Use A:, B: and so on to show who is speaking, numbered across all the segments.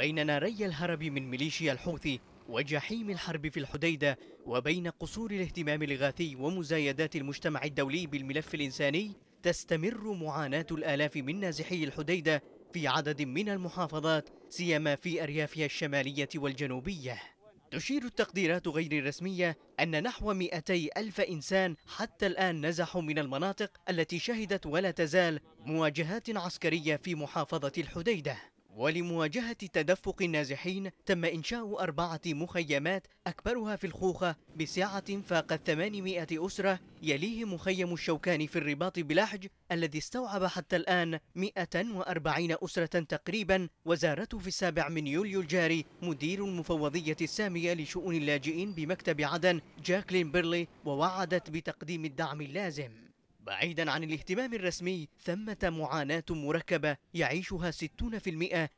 A: بين ناري الهرب من ميليشيا الحوثي وجحيم الحرب في الحديدة وبين قصور الاهتمام الإغاثي ومزايدات المجتمع الدولي بالملف الإنساني تستمر معاناة الآلاف من نازحي الحديدة في عدد من المحافظات سيما في أريافها الشمالية والجنوبية تشير التقديرات غير الرسمية أن نحو 200 ألف إنسان حتى الآن نزحوا من المناطق التي شهدت ولا تزال مواجهات عسكرية في محافظة الحديدة ولمواجهة تدفق النازحين تم إنشاء أربعة مخيمات أكبرها في الخوخة بسعة فاقت 800 أسرة يليه مخيم الشوكان في الرباط بلحج الذي استوعب حتى الآن 140 أسرة تقريبا وزارته في السابع من يوليو الجاري مدير المفوضية السامية لشؤون اللاجئين بمكتب عدن جاكلين بيرلي ووعدت بتقديم الدعم اللازم بعيدا عن الاهتمام الرسمي ثمة معاناة مركبة يعيشها 60%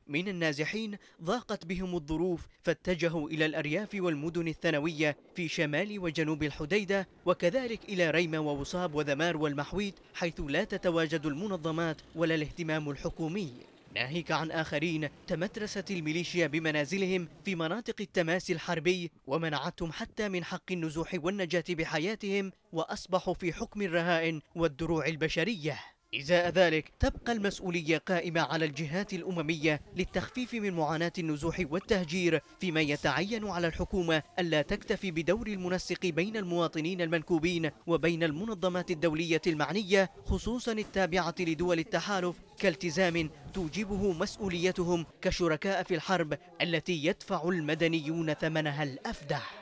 A: من النازحين ضاقت بهم الظروف فاتجهوا إلى الأرياف والمدن الثانوية في شمال وجنوب الحديدة وكذلك إلى ريمة ووصاب وذمار والمحويت حيث لا تتواجد المنظمات ولا الاهتمام الحكومي ناهيك عن آخرين تمترست الميليشيا بمنازلهم في مناطق التماس الحربي ومنعتهم حتى من حق النزوح والنجاة بحياتهم وأصبحوا في حكم الرهائن والدروع البشرية إزاء ذلك تبقى المسؤولية قائمة على الجهات الأممية للتخفيف من معاناة النزوح والتهجير فيما يتعين على الحكومة ألا تكتفي بدور المنسق بين المواطنين المنكوبين وبين المنظمات الدولية المعنية خصوصا التابعة لدول التحالف كالتزام توجبه مسؤوليتهم كشركاء في الحرب التي يدفع المدنيون ثمنها الأفدح